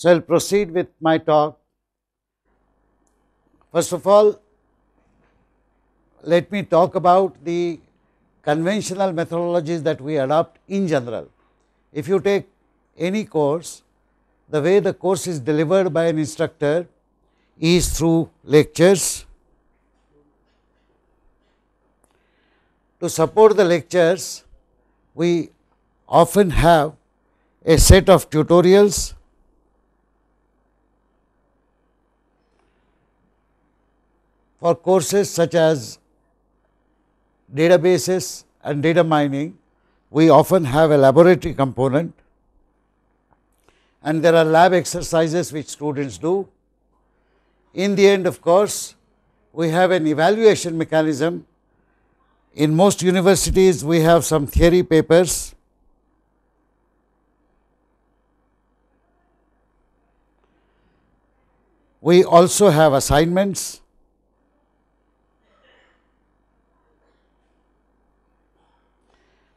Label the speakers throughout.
Speaker 1: So, I will proceed with my talk. First of all, let me talk about the conventional methodologies that we adopt in general. If you take any course, the way the course is delivered by an instructor is through lectures. To support the lectures, we often have a set of tutorials for courses such as databases and data mining, we often have a laboratory component and there are lab exercises which students do. In the end of course, we have an evaluation mechanism. In most universities, we have some theory papers We also have assignments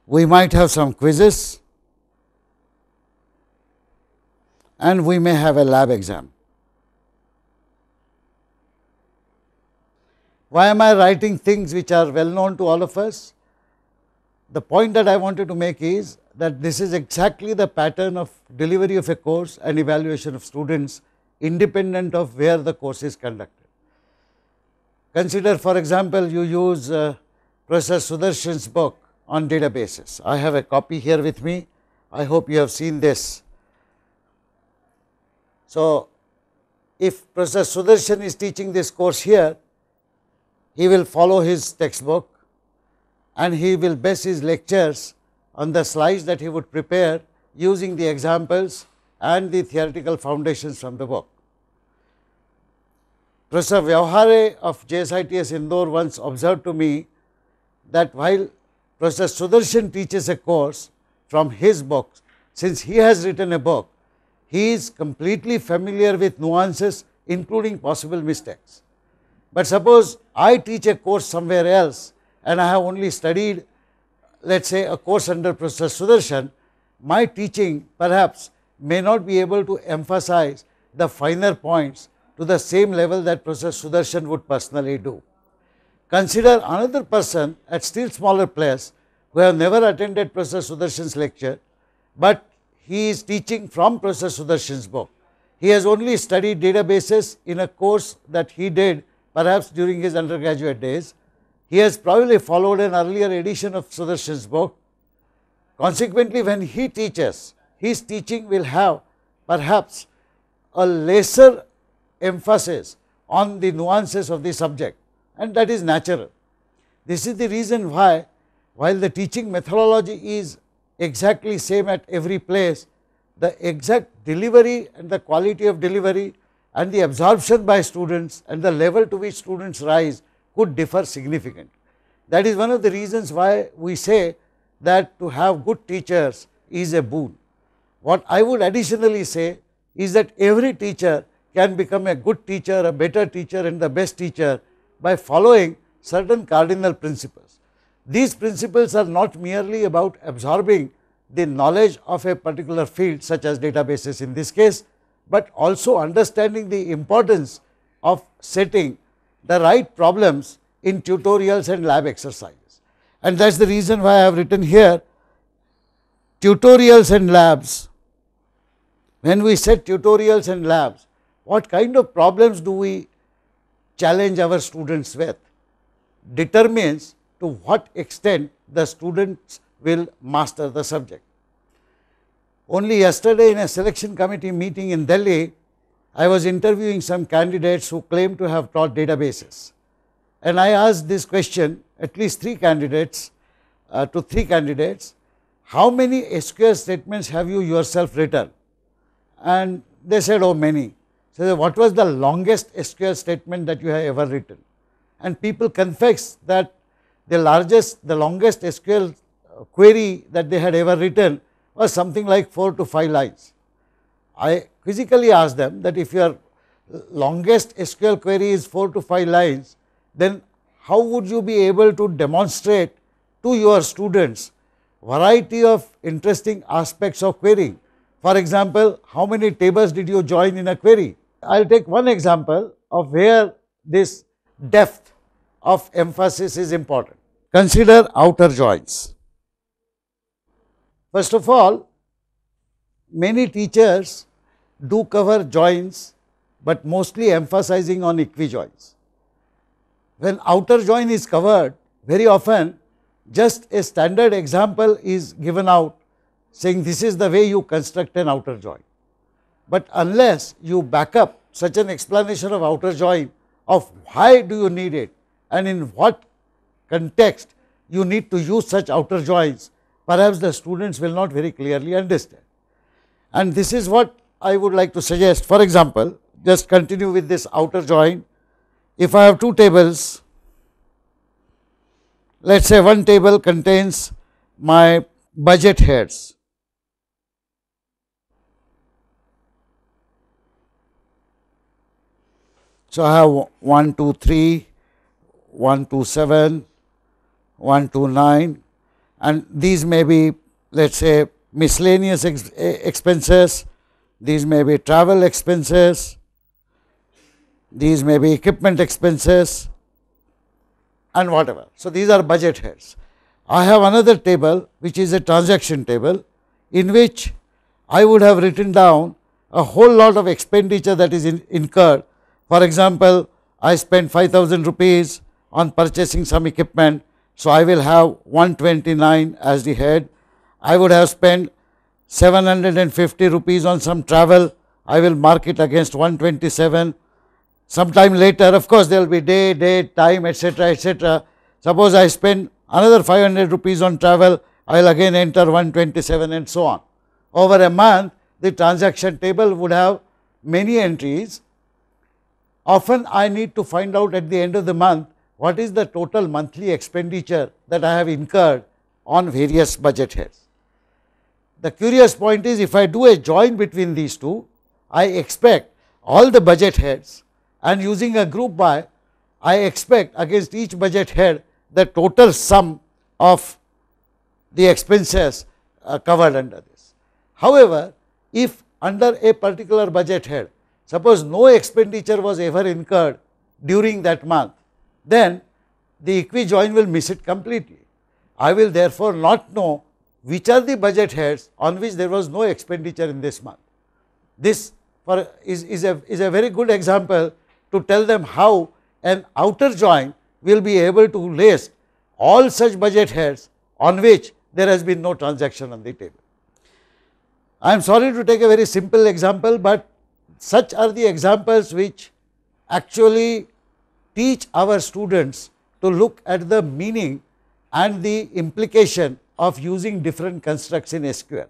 Speaker 1: we might have some quizzes and we may have a lab exam. Why am I writing things which are well known to all of us? The point that I wanted to make is that this is exactly the pattern of delivery of a course and evaluation of students independent of where the course is conducted. Consider for example, you use uh, Professor Sudarshan's book on databases. I have a copy here with me. I hope you have seen this. So, if Professor Sudarshan is teaching this course here, he will follow his textbook and he will base his lectures on the slides that he would prepare using the examples and the theoretical foundations from the book. Professor Vyavhare of JSITS Indore once observed to me that while Professor Sudarshan teaches a course from his book. Since he has written a book, he is completely familiar with nuances including possible mistakes. But suppose I teach a course somewhere else and I have only studied let us say a course under Professor Sudarshan, my teaching perhaps may not be able to emphasize the finer points to the same level that Professor Sudarshan would personally do. Consider another person at still smaller place who have never attended Professor Sudarshan's lecture, but he is teaching from Professor Sudarshan's book. He has only studied databases in a course that he did perhaps during his undergraduate days. He has probably followed an earlier edition of Sudarshan's book. Consequently, when he teaches, his teaching will have perhaps a lesser emphasis on the nuances of the subject and that is natural. This is the reason why while the teaching methodology is exactly same at every place, the exact delivery and the quality of delivery and the absorption by students and the level to which students rise could differ significantly. That is one of the reasons why we say that to have good teachers is a boon. What I would additionally say is that every teacher can become a good teacher, a better teacher and the best teacher by following certain cardinal principles. These principles are not merely about absorbing the knowledge of a particular field such as databases in this case, but also understanding the importance of setting the right problems in tutorials and lab exercises. And that is the reason why I have written here tutorials and labs. When we set tutorials and labs, what kind of problems do we challenge our students with determines to what extent the students will master the subject. Only yesterday in a selection committee meeting in Delhi, I was interviewing some candidates who claim to have taught databases. And I asked this question, at least three candidates, uh, to three candidates, how many SQL statements have you yourself written? And they said, oh, many. So, what was the longest SQL statement that you have ever written? And people confess that the largest, the longest SQL uh, query that they had ever written was something like 4 to 5 lines. I quizzically asked them that if your longest SQL query is 4 to 5 lines, then how would you be able to demonstrate to your students variety of interesting aspects of querying? For example, how many tables did you join in a query? I will take one example of where this depth of emphasis is important. Consider outer joints. First of all, many teachers do cover joints, but mostly emphasizing on equijoints. When outer joint is covered, very often just a standard example is given out saying this is the way you construct an outer joint. But unless you back up such an explanation of outer join of why do you need it and in what context you need to use such outer joins, perhaps the students will not very clearly understand. And this is what I would like to suggest. For example, just continue with this outer join. If I have two tables, let us say one table contains my budget heads So I have 1, 2, 3, 1, 2, 7, 1, 2, 9 and these may be let us say miscellaneous ex expenses, these may be travel expenses, these may be equipment expenses and whatever. So, these are budget heads. I have another table which is a transaction table in which I would have written down a whole lot of expenditure that is in incurred for example, I spent 5000 rupees on purchasing some equipment, so I will have 129 as the head. I would have spent 750 rupees on some travel, I will mark it against 127. Sometime later, of course, there will be day, date, time, etc., etc. Suppose I spend another 500 rupees on travel, I will again enter 127 and so on. Over a month, the transaction table would have many entries Often I need to find out at the end of the month what is the total monthly expenditure that I have incurred on various budget heads. The curious point is if I do a join between these two, I expect all the budget heads and using a group by, I expect against each budget head the total sum of the expenses uh, covered under this. However, if under a particular budget head Suppose no expenditure was ever incurred during that month, then the equi-join will miss it completely. I will therefore not know which are the budget heads on which there was no expenditure in this month. This for is, is, a, is a very good example to tell them how an outer join will be able to list all such budget heads on which there has been no transaction on the table. I am sorry to take a very simple example, but such are the examples which actually teach our students to look at the meaning and the implication of using different constructs in SQL.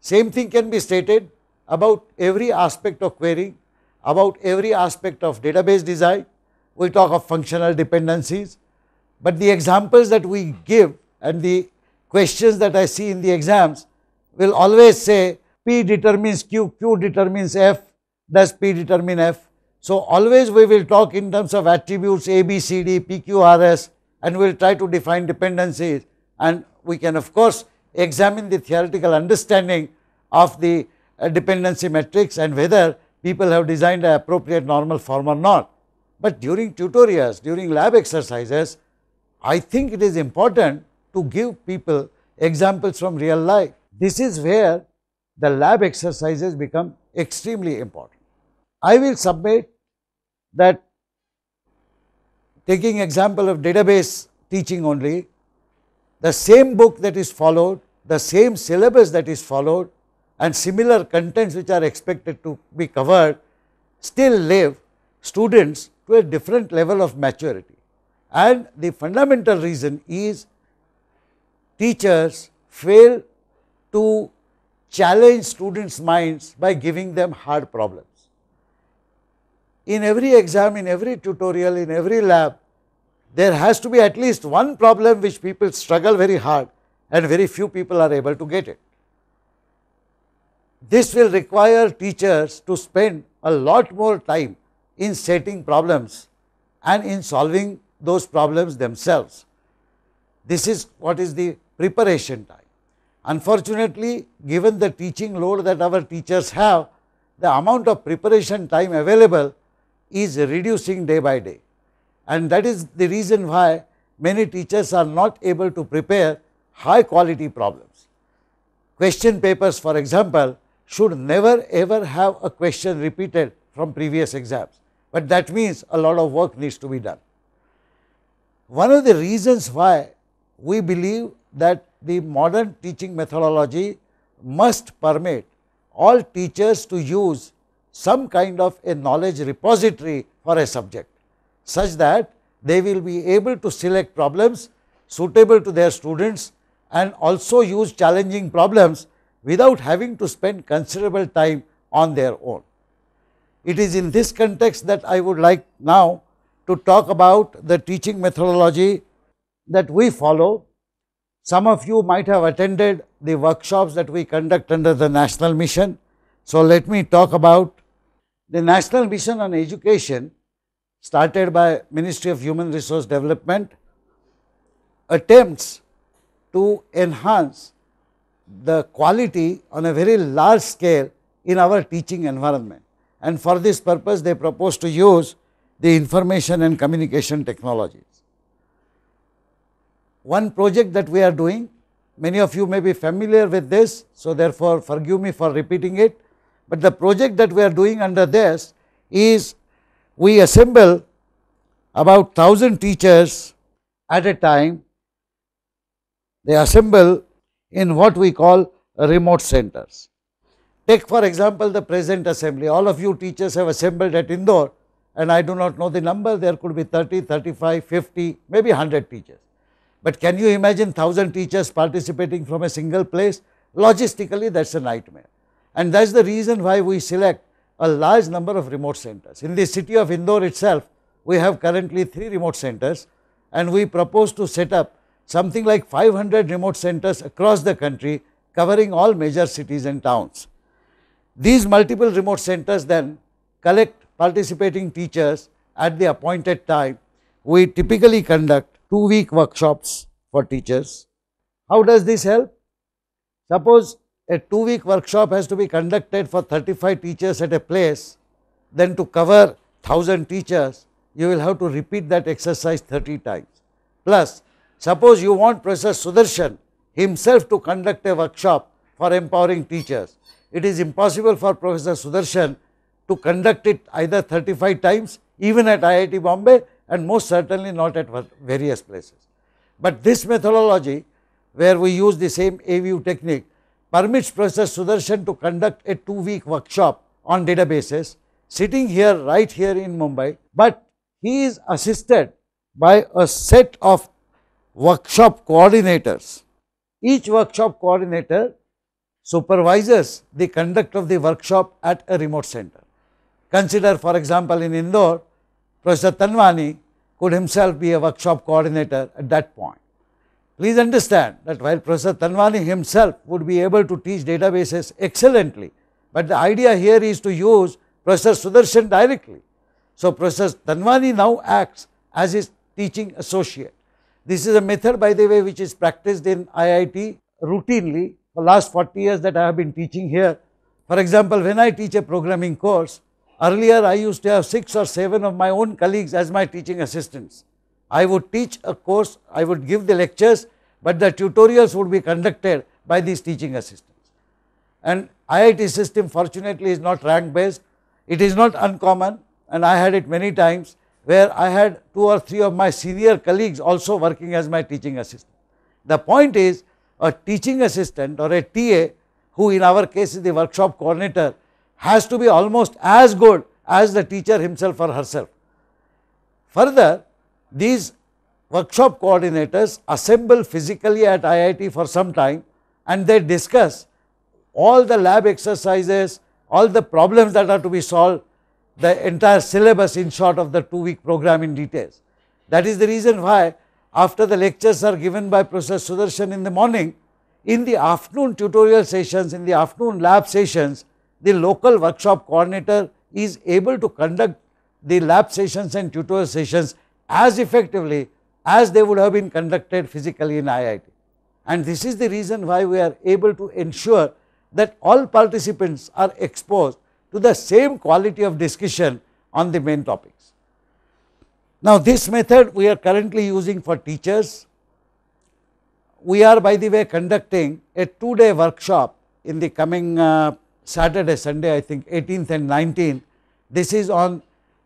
Speaker 1: Same thing can be stated about every aspect of querying, about every aspect of database design, we talk of functional dependencies, but the examples that we give and the questions that I see in the exams will always say P determines Q, Q determines F, does P determine F? So, always we will talk in terms of attributes A, B, C, D, P, Q, R, S and we will try to define dependencies and we can of course examine the theoretical understanding of the uh, dependency matrix and whether people have designed an appropriate normal form or not. But during tutorials, during lab exercises, I think it is important to give people examples from real life. This is where the lab exercises become extremely important. I will submit that taking example of database teaching only, the same book that is followed, the same syllabus that is followed and similar contents which are expected to be covered still live students to a different level of maturity. And the fundamental reason is teachers fail to challenge students' minds by giving them hard problems. In every exam, in every tutorial, in every lab, there has to be at least one problem which people struggle very hard and very few people are able to get it. This will require teachers to spend a lot more time in setting problems and in solving those problems themselves. This is what is the preparation time. Unfortunately, given the teaching load that our teachers have, the amount of preparation time available is reducing day by day. And that is the reason why many teachers are not able to prepare high quality problems. Question papers for example, should never ever have a question repeated from previous exams, but that means a lot of work needs to be done. One of the reasons why we believe that the modern teaching methodology must permit all teachers to use some kind of a knowledge repository for a subject such that they will be able to select problems suitable to their students and also use challenging problems without having to spend considerable time on their own. It is in this context that I would like now to talk about the teaching methodology that we follow some of you might have attended the workshops that we conduct under the national mission. So, let me talk about the national mission on education started by Ministry of Human Resource Development attempts to enhance the quality on a very large scale in our teaching environment. And for this purpose, they propose to use the information and communication technologies one project that we are doing. Many of you may be familiar with this, so therefore forgive me for repeating it. But the project that we are doing under this is we assemble about 1000 teachers at a time. They assemble in what we call remote centers. Take for example the present assembly, all of you teachers have assembled at Indore and I do not know the number, there could be 30, 35, 50, maybe 100 teachers. But can you imagine 1000 teachers participating from a single place? Logistically, that's a nightmare. And that's the reason why we select a large number of remote centers. In the city of Indore itself, we have currently three remote centers and we propose to set up something like 500 remote centers across the country covering all major cities and towns. These multiple remote centers then collect participating teachers at the appointed time. We typically conduct two week workshops for teachers. How does this help? Suppose a two week workshop has to be conducted for 35 teachers at a place, then to cover 1000 teachers, you will have to repeat that exercise 30 times. Plus, suppose you want Professor Sudarshan himself to conduct a workshop for empowering teachers. It is impossible for Professor Sudarshan to conduct it either 35 times even at IIT Bombay and most certainly not at various places. But this methodology where we use the same AVU technique permits Professor Sudarshan to conduct a two week workshop on databases sitting here right here in Mumbai, but he is assisted by a set of workshop coordinators. Each workshop coordinator supervises the conduct of the workshop at a remote center. Consider for example in Indore, Professor Tanwani could himself be a workshop coordinator at that point. Please understand that while Professor Tanwani himself would be able to teach databases excellently, but the idea here is to use Professor Sudarshan directly. So, Professor Tanwani now acts as his teaching associate. This is a method by the way which is practiced in IIT routinely for last 40 years that I have been teaching here. For example, when I teach a programming course, Earlier, I used to have six or seven of my own colleagues as my teaching assistants. I would teach a course, I would give the lectures, but the tutorials would be conducted by these teaching assistants. And IIT system fortunately is not rank based. It is not uncommon and I had it many times where I had two or three of my senior colleagues also working as my teaching assistant. The point is a teaching assistant or a TA who in our case is the workshop coordinator has to be almost as good as the teacher himself or herself. Further, these workshop coordinators assemble physically at IIT for some time and they discuss all the lab exercises, all the problems that are to be solved, the entire syllabus in short of the two week program in details. That is the reason why after the lectures are given by Professor Sudarshan in the morning, in the afternoon tutorial sessions, in the afternoon lab sessions, the local workshop coordinator is able to conduct the lab sessions and tutorial sessions as effectively as they would have been conducted physically in IIT. And this is the reason why we are able to ensure that all participants are exposed to the same quality of discussion on the main topics. Now, this method we are currently using for teachers. We are by the way conducting a two day workshop in the coming uh, Saturday, Sunday I think 18th and 19th. This is on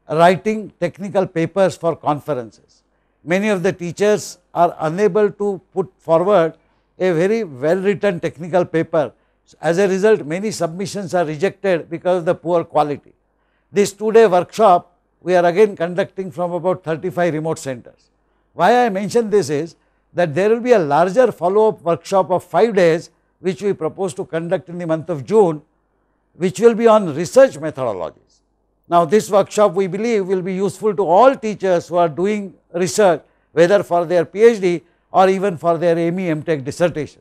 Speaker 1: writing technical papers for conferences. Many of the teachers are unable to put forward a very well written technical paper. As a result, many submissions are rejected because of the poor quality. This two day workshop we are again conducting from about 35 remote centers. Why I mention this is that there will be a larger follow up workshop of 5 days which we propose to conduct in the month of June which will be on research methodologies. Now, this workshop we believe will be useful to all teachers who are doing research whether for their PhD or even for their ME MTech dissertation,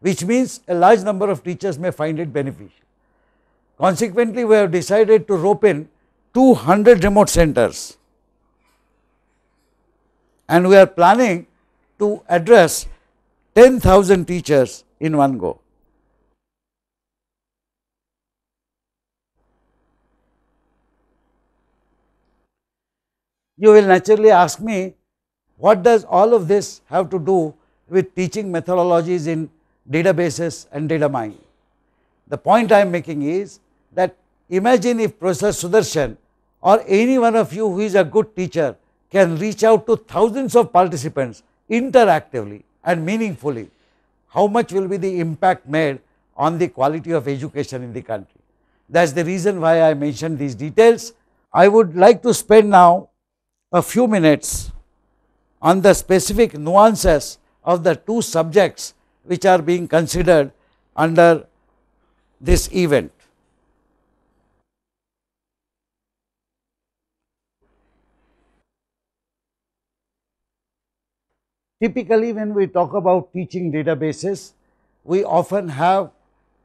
Speaker 1: which means a large number of teachers may find it beneficial. Consequently, we have decided to rope in 200 remote centers and we are planning to address 10,000 teachers in one go. you will naturally ask me what does all of this have to do with teaching methodologies in databases and data mining. The point I am making is that imagine if Professor Sudarshan or any one of you who is a good teacher can reach out to thousands of participants interactively and meaningfully, how much will be the impact made on the quality of education in the country. That is the reason why I mentioned these details. I would like to spend now a few minutes on the specific nuances of the two subjects which are being considered under this event. Typically when we talk about teaching databases, we often have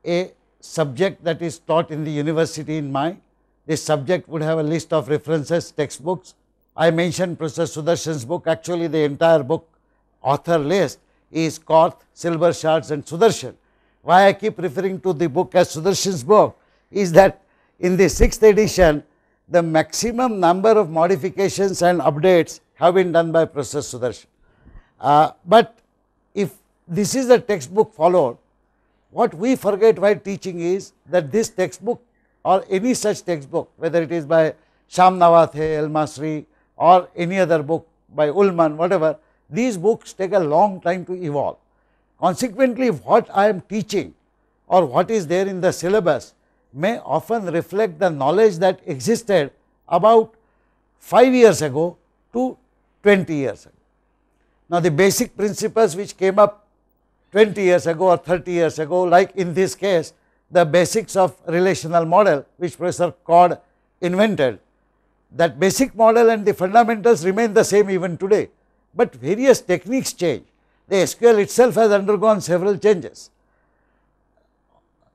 Speaker 1: a subject that is taught in the university in mind. This subject would have a list of references, textbooks I mentioned Professor Sudarshan's book, actually the entire book author list is Korth, Silbershards and Sudarshan. Why I keep referring to the book as Sudarshan's book is that in the 6th edition, the maximum number of modifications and updates have been done by Professor Sudarshan. Uh, but if this is the textbook followed, what we forget while teaching is that this textbook or any such textbook, whether it is by Sham Nawathe, El Masri or any other book by Ullman whatever, these books take a long time to evolve. Consequently, what I am teaching or what is there in the syllabus may often reflect the knowledge that existed about 5 years ago to 20 years ago. Now, the basic principles which came up 20 years ago or 30 years ago like in this case the basics of relational model which Professor Codd invented that basic model and the fundamentals remain the same even today, but various techniques change. The SQL itself has undergone several changes.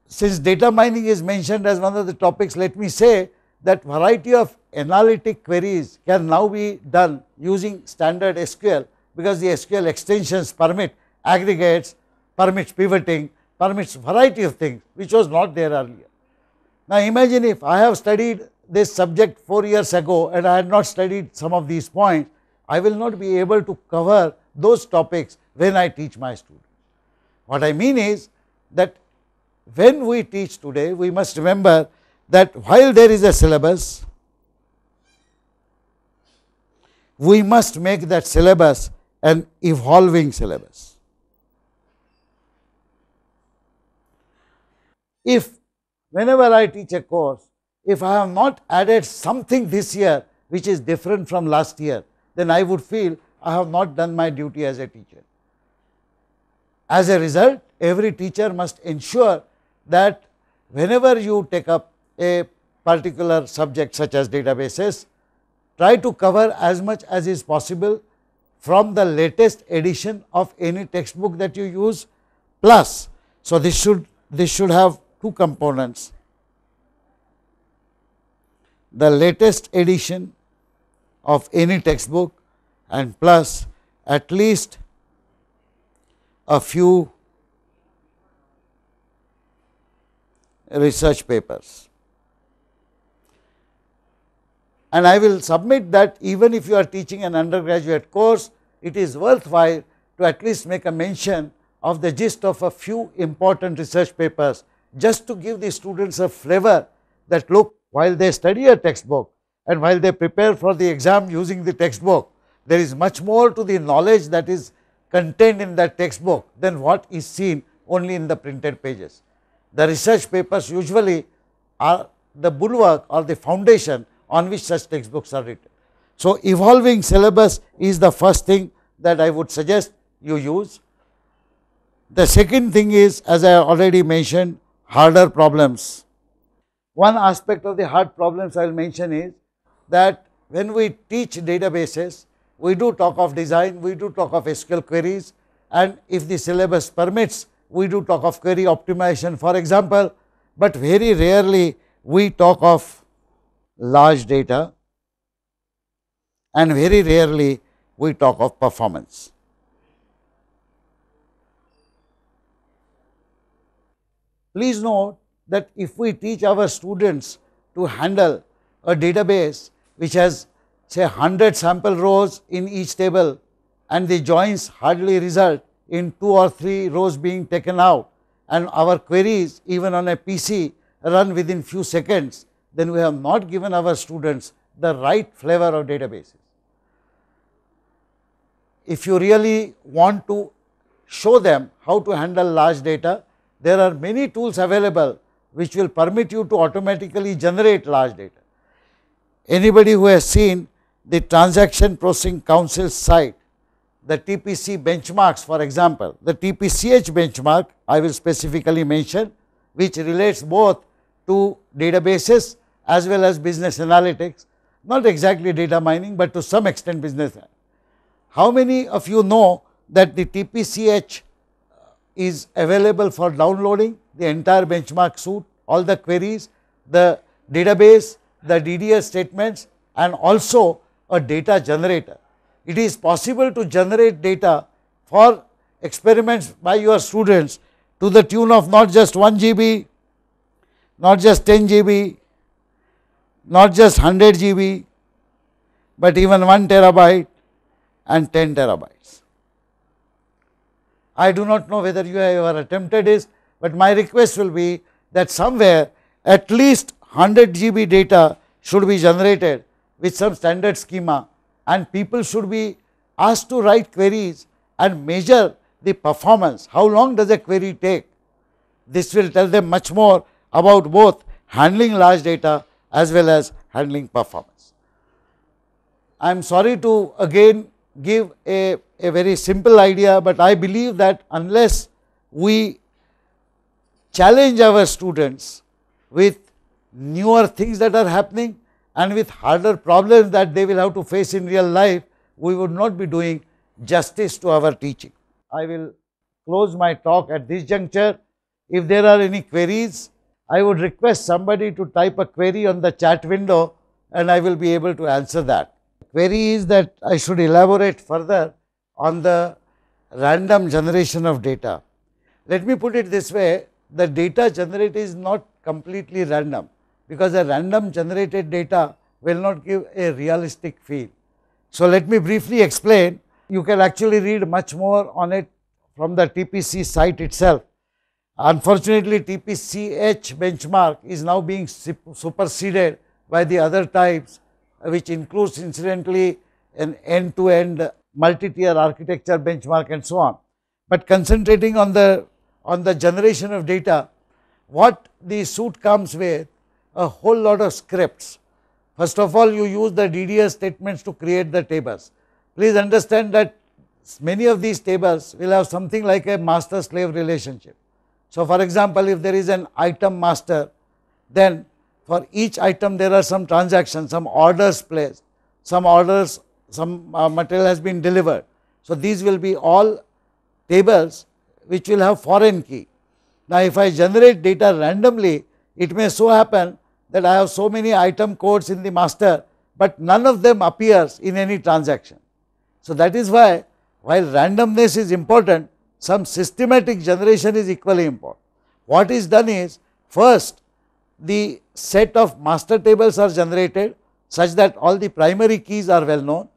Speaker 1: Since data mining is mentioned as one of the topics, let me say that variety of analytic queries can now be done using standard SQL because the SQL extensions permit aggregates, permits pivoting, permits variety of things which was not there earlier. Now imagine if I have studied this subject 4 years ago and I had not studied some of these points, I will not be able to cover those topics when I teach my students. What I mean is that when we teach today, we must remember that while there is a syllabus, we must make that syllabus an evolving syllabus. If whenever I teach a course, if I have not added something this year which is different from last year, then I would feel I have not done my duty as a teacher. As a result, every teacher must ensure that whenever you take up a particular subject such as databases, try to cover as much as is possible from the latest edition of any textbook that you use plus. So, this should this should have two components the latest edition of any textbook and plus at least a few research papers. And I will submit that even if you are teaching an undergraduate course, it is worthwhile to at least make a mention of the gist of a few important research papers just to give the students a flavor that look while they study a textbook and while they prepare for the exam using the textbook, there is much more to the knowledge that is contained in that textbook than what is seen only in the printed pages. The research papers usually are the bulwark or the foundation on which such textbooks are written. So, evolving syllabus is the first thing that I would suggest you use. The second thing is as I already mentioned harder problems. One aspect of the hard problems I will mention is that when we teach databases, we do talk of design, we do talk of SQL queries and if the syllabus permits, we do talk of query optimization for example, but very rarely we talk of large data and very rarely we talk of performance. Please note that if we teach our students to handle a database which has say 100 sample rows in each table and the joins hardly result in two or three rows being taken out and our queries even on a PC run within few seconds, then we have not given our students the right flavor of databases. If you really want to show them how to handle large data, there are many tools available which will permit you to automatically generate large data. Anybody who has seen the Transaction Processing Council site, the TPC benchmarks for example, the TPCH benchmark I will specifically mention which relates both to databases as well as business analytics, not exactly data mining but to some extent business. How many of you know that the TPCH is available for downloading the entire benchmark suite, all the queries, the database, the DDS statements and also a data generator. It is possible to generate data for experiments by your students to the tune of not just 1 GB, not just 10 GB, not just 100 GB, but even 1 terabyte and 10 terabytes. I do not know whether you have ever attempted this, but my request will be that somewhere at least 100 GB data should be generated with some standard schema and people should be asked to write queries and measure the performance. How long does a query take? This will tell them much more about both handling large data as well as handling performance. I am sorry to again give a, a very simple idea, but I believe that unless we challenge our students with newer things that are happening and with harder problems that they will have to face in real life, we would not be doing justice to our teaching. I will close my talk at this juncture. If there are any queries, I would request somebody to type a query on the chat window and I will be able to answer that. query is that I should elaborate further on the random generation of data. Let me put it this way, the data generated is not completely random because a random generated data will not give a realistic feel. So, let me briefly explain. You can actually read much more on it from the TPC site itself. Unfortunately, TPCH benchmark is now being superseded by the other types which includes incidentally an end-to-end multi-tier architecture benchmark and so on. But concentrating on the on the generation of data, what the suit comes with a whole lot of scripts. First of all, you use the DDS statements to create the tables. Please understand that many of these tables will have something like a master slave relationship. So, for example, if there is an item master, then for each item there are some transactions, some orders placed, some orders, some uh, material has been delivered. So, these will be all tables which will have foreign key. Now, if I generate data randomly, it may so happen that I have so many item codes in the master, but none of them appears in any transaction. So, that is why while randomness is important, some systematic generation is equally important. What is done is first the set of master tables are generated such that all the primary keys are well known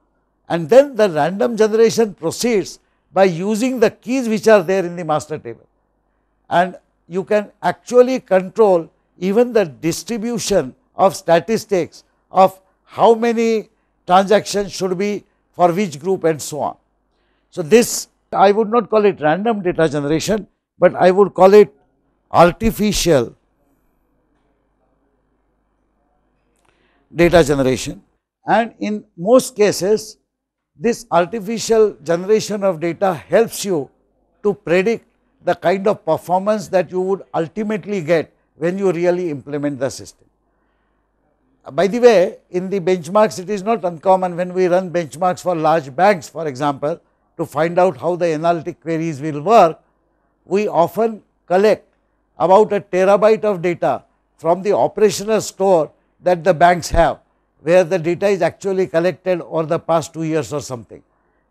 Speaker 1: and then the random generation proceeds by using the keys which are there in the master table and you can actually control even the distribution of statistics of how many transactions should be for which group and so on. So, this I would not call it random data generation, but I would call it artificial data generation and in most cases this artificial generation of data helps you to predict the kind of performance that you would ultimately get when you really implement the system. Uh, by the way, in the benchmarks, it is not uncommon when we run benchmarks for large banks, for example, to find out how the analytic queries will work, we often collect about a terabyte of data from the operational store that the banks have where the data is actually collected over the past 2 years or something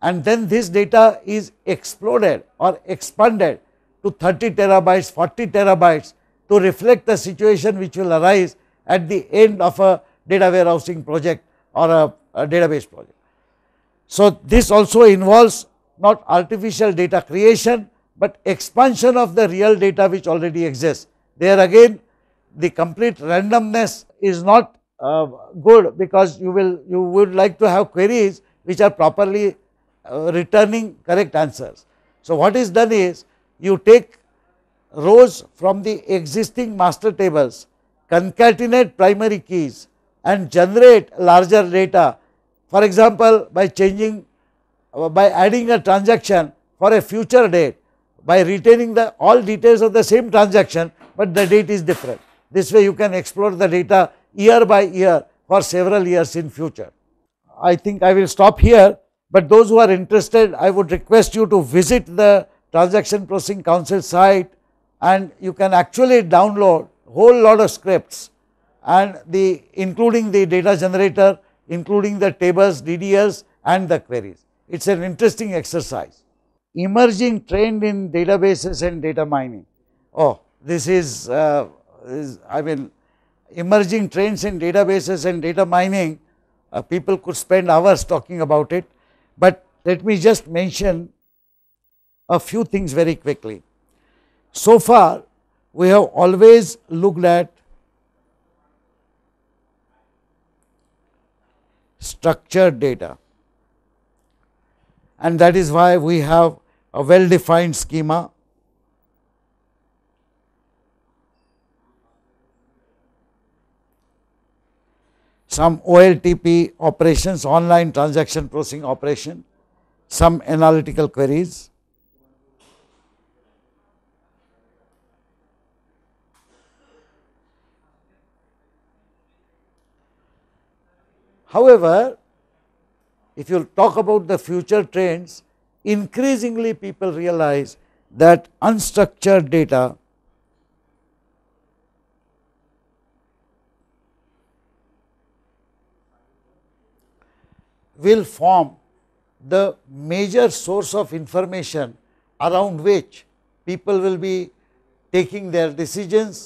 Speaker 1: and then this data is exploded or expanded to 30 terabytes, 40 terabytes to reflect the situation which will arise at the end of a data warehousing project or a, a database project. So, this also involves not artificial data creation, but expansion of the real data which already exists. There again the complete randomness is not uh, good because you will you would like to have queries which are properly uh, returning correct answers. So, what is done is you take rows from the existing master tables, concatenate primary keys and generate larger data. For example, by changing uh, by adding a transaction for a future date by retaining the all details of the same transaction, but the date is different. This way you can explore the data year by year for several years in future. I think I will stop here, but those who are interested, I would request you to visit the Transaction Processing Council site and you can actually download whole lot of scripts and the including the data generator, including the tables, DDLs and the queries. It is an interesting exercise. Emerging trend in databases and data mining. Oh, this is, uh, is I mean emerging trends in databases and data mining, uh, people could spend hours talking about it, but let me just mention a few things very quickly. So far, we have always looked at structured data and that is why we have a well defined schema some OLTP operations, online transaction processing operation, some analytical queries. However, if you talk about the future trends, increasingly people realize that unstructured data will form the major source of information around which people will be taking their decisions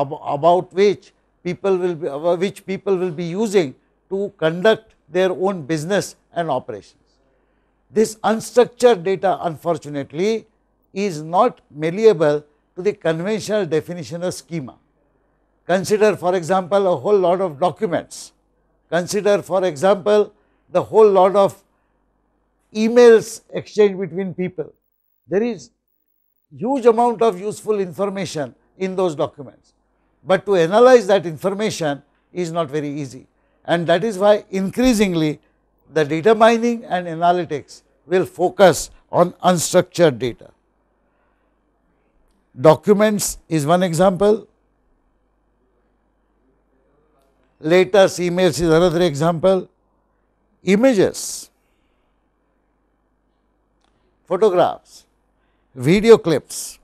Speaker 1: ab about which people will be which people will be using to conduct their own business and operations. This unstructured data unfortunately is not malleable to the conventional definition of schema. Consider for example, a whole lot of documents. Consider for example, the whole lot of emails exchanged between people. There is huge amount of useful information in those documents, but to analyze that information is not very easy and that is why increasingly the data mining and analytics will focus on unstructured data. Documents is one example, letters, emails is another example, images, photographs, video clips.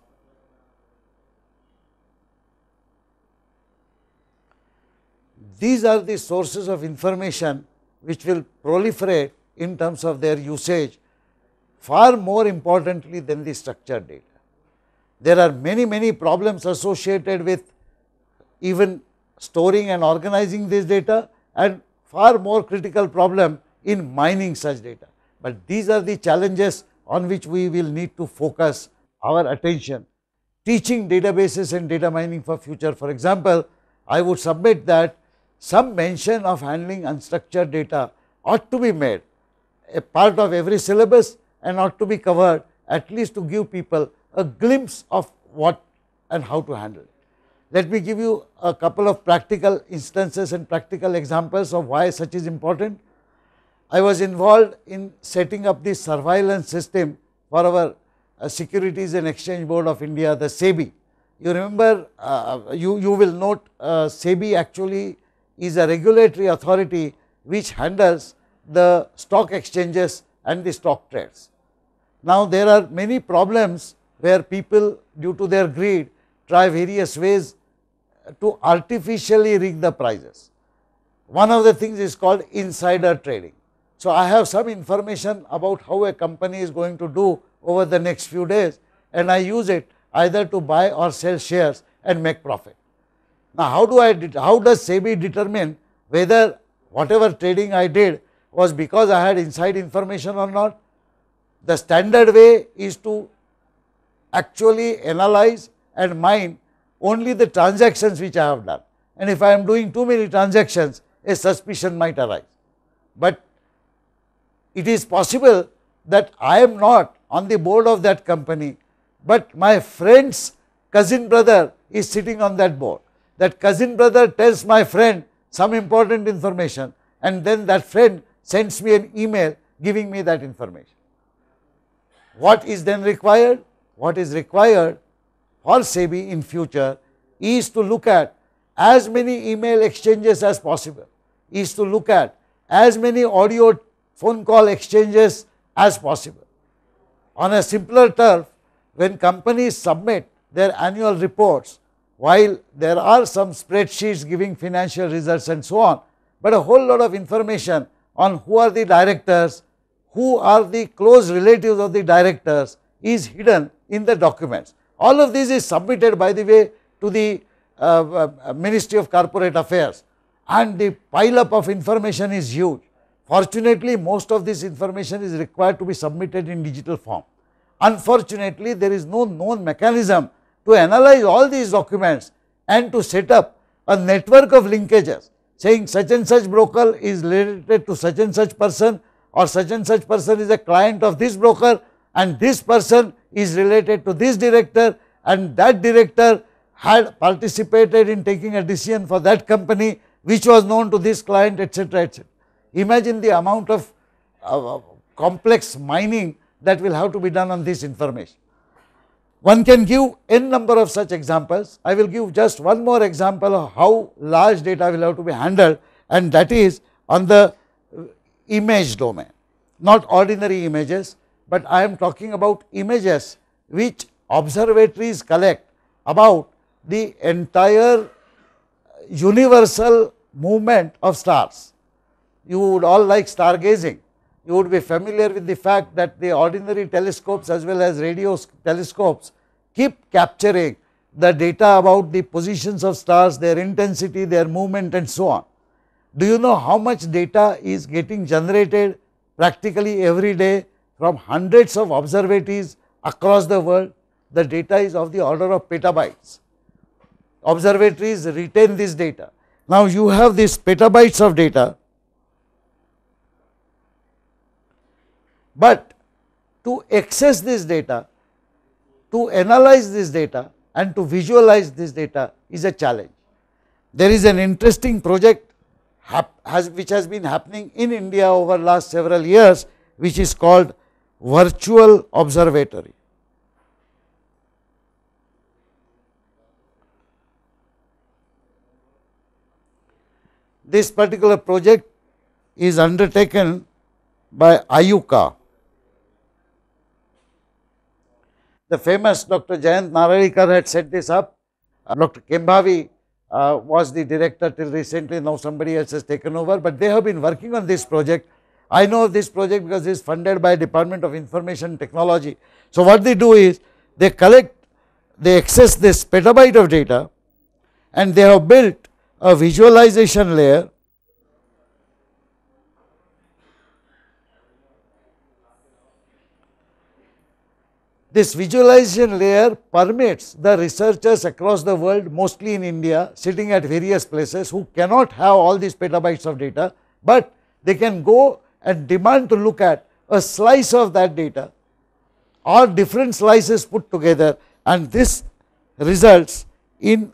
Speaker 1: These are the sources of information which will proliferate in terms of their usage far more importantly than the structured data. There are many, many problems associated with even storing and organizing this data and far more critical problem in mining such data. But these are the challenges on which we will need to focus our attention. Teaching databases and data mining for future. For example, I would submit that some mention of handling unstructured data ought to be made a part of every syllabus and ought to be covered at least to give people a glimpse of what and how to handle it. Let me give you a couple of practical instances and practical examples of why such is important. I was involved in setting up the surveillance system for our uh, Securities and Exchange Board of India, the SEBI. You remember, uh, you, you will note uh, SEBI actually is a regulatory authority which handles the stock exchanges and the stock trades. Now, there are many problems where people due to their greed try various ways to artificially rig the prices. One of the things is called insider trading. So, I have some information about how a company is going to do over the next few days and I use it either to buy or sell shares and make profit. Now, how do I, how does SEBI determine whether whatever trading I did was because I had inside information or not? The standard way is to actually analyze and mine only the transactions which I have done and if I am doing too many transactions a suspicion might arise. But it is possible that I am not on the board of that company, but my friend's cousin brother is sitting on that board. That cousin brother tells my friend some important information and then that friend sends me an email giving me that information. What is then required? What is required for SEBI in future is to look at as many email exchanges as possible, is to look at as many audio phone call exchanges as possible. On a simpler turf, when companies submit their annual reports, while there are some spreadsheets giving financial results and so on, but a whole lot of information on who are the directors, who are the close relatives of the directors is hidden in the documents. All of this is submitted by the way to the uh, uh, Ministry of Corporate Affairs and the pile up of information is huge. Fortunately, most of this information is required to be submitted in digital form. Unfortunately, there is no known mechanism to analyze all these documents and to set up a network of linkages saying such and such broker is related to such and such person or such and such person is a client of this broker and this person is related to this director and that director had participated in taking a decision for that company which was known to this client etc etc. Imagine the amount of uh, complex mining that will have to be done on this information. One can give n number of such examples. I will give just one more example of how large data will have to be handled and that is on the uh, image domain, not ordinary images, but I am talking about images which observatories collect about the entire uh, universal movement of stars you would all like stargazing, you would be familiar with the fact that the ordinary telescopes as well as radio telescopes keep capturing the data about the positions of stars, their intensity, their movement and so on. Do you know how much data is getting generated practically every day from hundreds of observatories across the world? The data is of the order of petabytes. Observatories retain this data. Now, you have these petabytes of data But to access this data, to analyze this data and to visualize this data is a challenge. There is an interesting project has, which has been happening in India over last several years which is called virtual observatory. This particular project is undertaken by IUCA The famous Dr. Jayant Navarikar had set this up. Uh, Dr. Kembhavi uh, was the director till recently, now somebody else has taken over, but they have been working on this project. I know of this project because it is funded by Department of Information Technology. So, what they do is they collect, they access this petabyte of data and they have built a visualization layer This visualization layer permits the researchers across the world, mostly in India, sitting at various places who cannot have all these petabytes of data, but they can go and demand to look at a slice of that data or different slices put together and this results in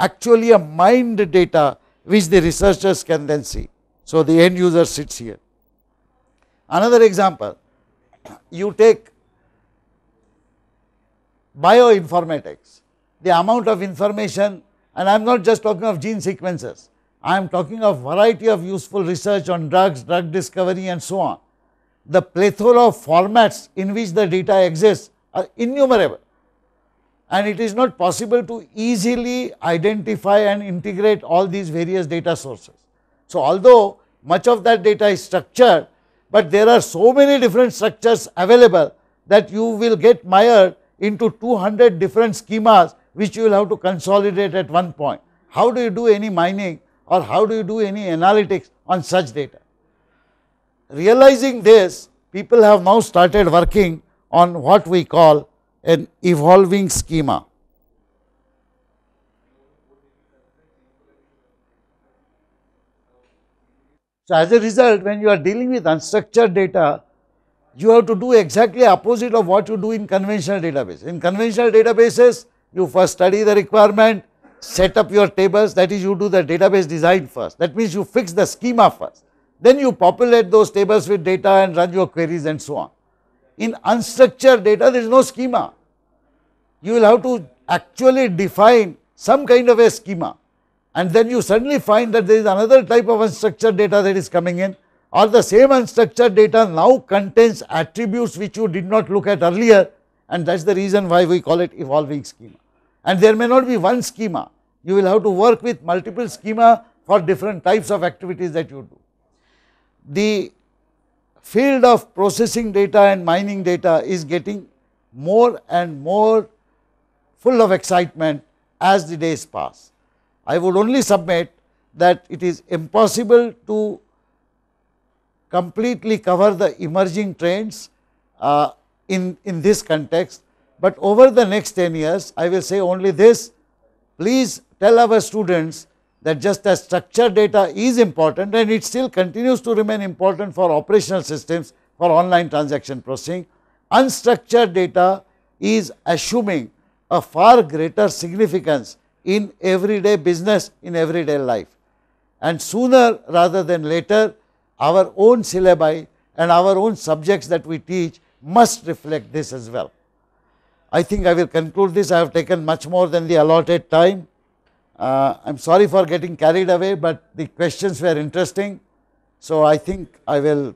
Speaker 1: actually a mined data which the researchers can then see. So, the end user sits here. Another example, you take bioinformatics, the amount of information and I am not just talking of gene sequences, I am talking of variety of useful research on drugs, drug discovery and so on. The plethora of formats in which the data exists are innumerable and it is not possible to easily identify and integrate all these various data sources. So, although much of that data is structured, but there are so many different structures available that you will get mired into 200 different schemas which you will have to consolidate at one point. How do you do any mining or how do you do any analytics on such data? Realizing this, people have now started working on what we call an evolving schema. So, as a result, when you are dealing with unstructured data, you have to do exactly opposite of what you do in conventional database. In conventional databases, you first study the requirement, set up your tables, that is you do the database design first. That means you fix the schema first. Then you populate those tables with data and run your queries and so on. In unstructured data, there is no schema. You will have to actually define some kind of a schema and then you suddenly find that there is another type of unstructured data that is coming in or the same unstructured data now contains attributes which you did not look at earlier and that is the reason why we call it evolving schema. And there may not be one schema, you will have to work with multiple schema for different types of activities that you do. The field of processing data and mining data is getting more and more full of excitement as the days pass. I would only submit that it is impossible to completely cover the emerging trends uh, in, in this context. But over the next 10 years, I will say only this, please tell our students that just as structured data is important and it still continues to remain important for operational systems for online transaction processing, unstructured data is assuming a far greater significance in everyday business, in everyday life. And sooner rather than later, our own syllabi and our own subjects that we teach must reflect this as well. I think I will conclude this. I have taken much more than the allotted time. Uh, I am sorry for getting carried away, but the questions were interesting. So I think I will,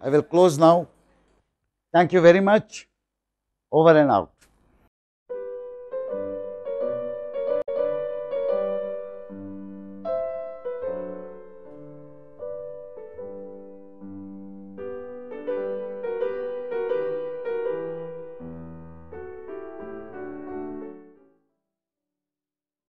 Speaker 1: I will close now. Thank you very much. Over and out.